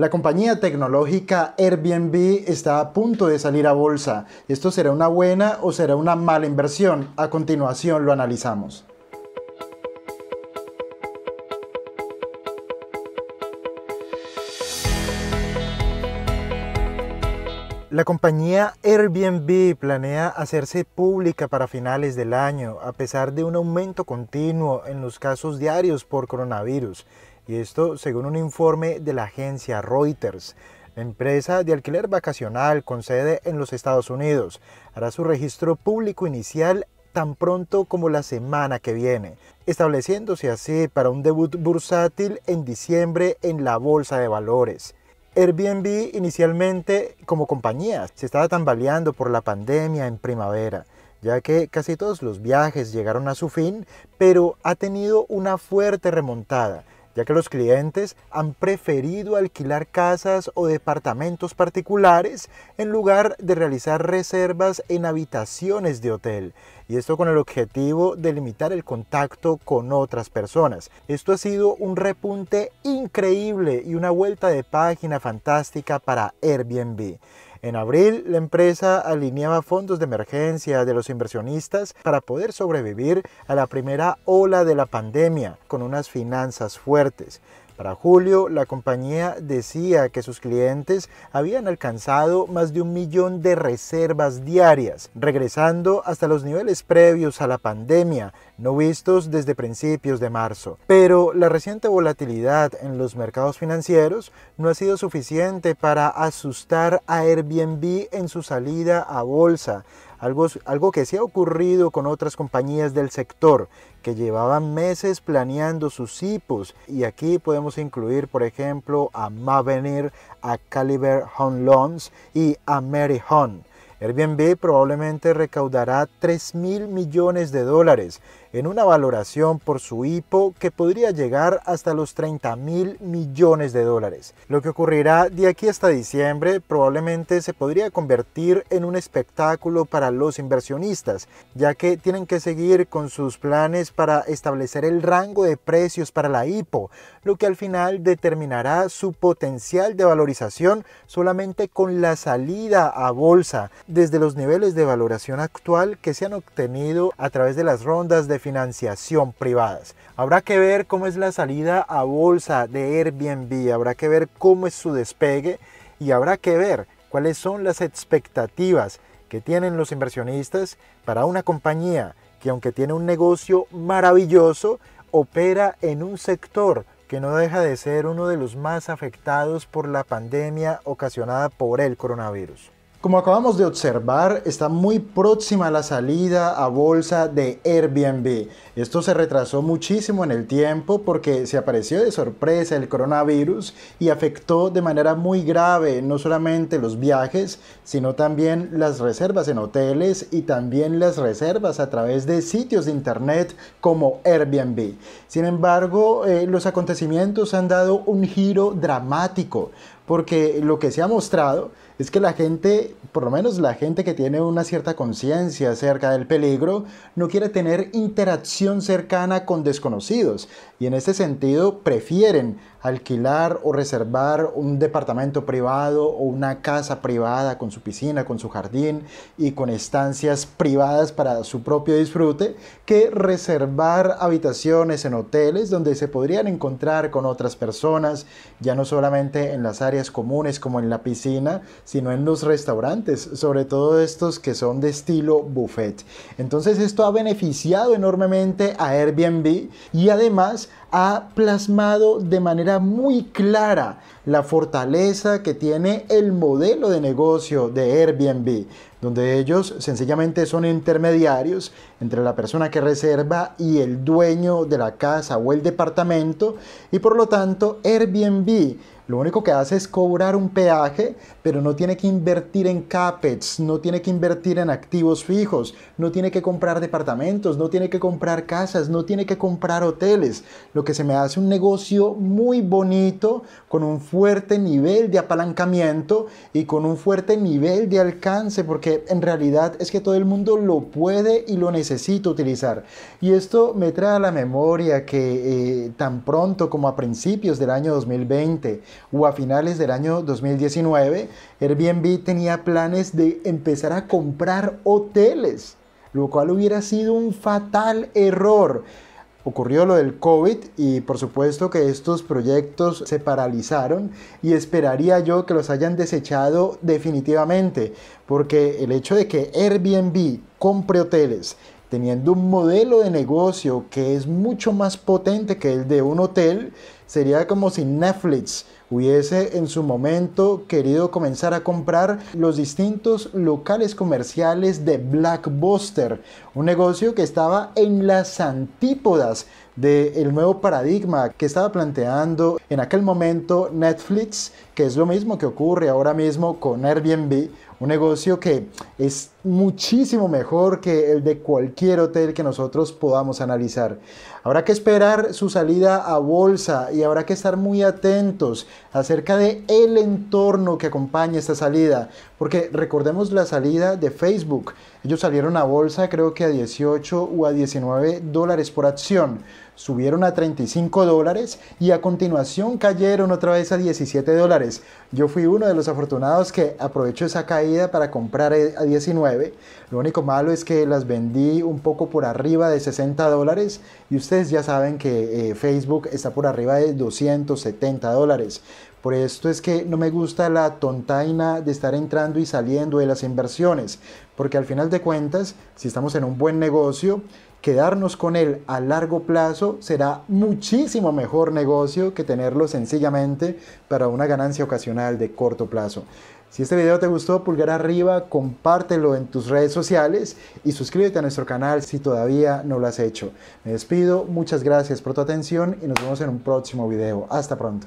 La compañía tecnológica Airbnb está a punto de salir a bolsa. ¿Esto será una buena o será una mala inversión? A continuación lo analizamos. La compañía Airbnb planea hacerse pública para finales del año, a pesar de un aumento continuo en los casos diarios por coronavirus y esto según un informe de la agencia Reuters. La empresa de alquiler vacacional con sede en los Estados Unidos hará su registro público inicial tan pronto como la semana que viene, estableciéndose así para un debut bursátil en diciembre en la Bolsa de Valores. Airbnb inicialmente como compañía se estaba tambaleando por la pandemia en primavera, ya que casi todos los viajes llegaron a su fin, pero ha tenido una fuerte remontada ya que los clientes han preferido alquilar casas o departamentos particulares en lugar de realizar reservas en habitaciones de hotel, y esto con el objetivo de limitar el contacto con otras personas. Esto ha sido un repunte increíble y una vuelta de página fantástica para Airbnb. En abril, la empresa alineaba fondos de emergencia de los inversionistas para poder sobrevivir a la primera ola de la pandemia con unas finanzas fuertes. Para julio, la compañía decía que sus clientes habían alcanzado más de un millón de reservas diarias, regresando hasta los niveles previos a la pandemia, no vistos desde principios de marzo. Pero la reciente volatilidad en los mercados financieros no ha sido suficiente para asustar a Airbnb en su salida a bolsa, algo, algo, que se ha ocurrido con otras compañías del sector que llevaban meses planeando sus IPOs y aquí podemos incluir por ejemplo a Mavenir, a Caliber Home Loans y a Mary Home. Airbnb probablemente recaudará 3 mil millones de dólares en una valoración por su IPO que podría llegar hasta los 30 mil millones de dólares. Lo que ocurrirá de aquí hasta diciembre probablemente se podría convertir en un espectáculo para los inversionistas, ya que tienen que seguir con sus planes para establecer el rango de precios para la IPO, lo que al final determinará su potencial de valorización solamente con la salida a bolsa desde los niveles de valoración actual que se han obtenido a través de las rondas de financiación privadas. Habrá que ver cómo es la salida a bolsa de Airbnb, habrá que ver cómo es su despegue y habrá que ver cuáles son las expectativas que tienen los inversionistas para una compañía que aunque tiene un negocio maravilloso, opera en un sector que no deja de ser uno de los más afectados por la pandemia ocasionada por el coronavirus. Como acabamos de observar, está muy próxima la salida a bolsa de Airbnb. Esto se retrasó muchísimo en el tiempo porque se apareció de sorpresa el coronavirus y afectó de manera muy grave no solamente los viajes, sino también las reservas en hoteles y también las reservas a través de sitios de internet como Airbnb. Sin embargo, eh, los acontecimientos han dado un giro dramático porque lo que se ha mostrado es que la gente, por lo menos la gente que tiene una cierta conciencia acerca del peligro, no quiere tener interacción cercana con desconocidos y en este sentido prefieren alquilar o reservar un departamento privado o una casa privada con su piscina, con su jardín y con estancias privadas para su propio disfrute que reservar habitaciones en hoteles donde se podrían encontrar con otras personas, ya no solamente en las áreas comunes como en la piscina, sino en los restaurantes, sobre todo estos que son de estilo buffet. Entonces esto ha beneficiado enormemente a Airbnb y además ha plasmado de manera muy clara la fortaleza que tiene el modelo de negocio de Airbnb, donde ellos sencillamente son intermediarios entre la persona que reserva y el dueño de la casa o el departamento y por lo tanto Airbnb lo único que hace es cobrar un peaje, pero no tiene que invertir en CAPEX, no tiene que invertir en activos fijos, no tiene que comprar departamentos, no tiene que comprar casas, no tiene que comprar hoteles. Lo que se me hace un negocio muy bonito, con un fuerte nivel de apalancamiento y con un fuerte nivel de alcance, porque en realidad es que todo el mundo lo puede y lo necesita utilizar. Y esto me trae a la memoria que eh, tan pronto como a principios del año 2020, o a finales del año 2019, Airbnb tenía planes de empezar a comprar hoteles, lo cual hubiera sido un fatal error. Ocurrió lo del COVID y por supuesto que estos proyectos se paralizaron y esperaría yo que los hayan desechado definitivamente, porque el hecho de que Airbnb compre hoteles teniendo un modelo de negocio que es mucho más potente que el de un hotel, Sería como si Netflix hubiese en su momento querido comenzar a comprar los distintos locales comerciales de Blackbuster, un negocio que estaba en las antípodas del nuevo paradigma que estaba planteando en aquel momento Netflix, que es lo mismo que ocurre ahora mismo con Airbnb un negocio que es muchísimo mejor que el de cualquier hotel que nosotros podamos analizar. Habrá que esperar su salida a bolsa y habrá que estar muy atentos acerca de el entorno que acompaña esta salida, porque recordemos la salida de Facebook. Ellos salieron a bolsa creo que a 18 o a 19 dólares por acción subieron a 35 dólares y a continuación cayeron otra vez a 17 dólares. Yo fui uno de los afortunados que aprovechó esa caída para comprar eh, a 19. Lo único malo es que las vendí un poco por arriba de 60 dólares y ustedes ya saben que eh, Facebook está por arriba de 270 dólares. Por esto es que no me gusta la tontaina de estar entrando y saliendo de las inversiones, porque al final de cuentas, si estamos en un buen negocio, quedarnos con él a largo plazo será muchísimo mejor negocio que tenerlo sencillamente para una ganancia ocasional de corto plazo. Si este video te gustó, pulgar arriba, compártelo en tus redes sociales y suscríbete a nuestro canal si todavía no lo has hecho. Me despido, muchas gracias por tu atención y nos vemos en un próximo video. Hasta pronto.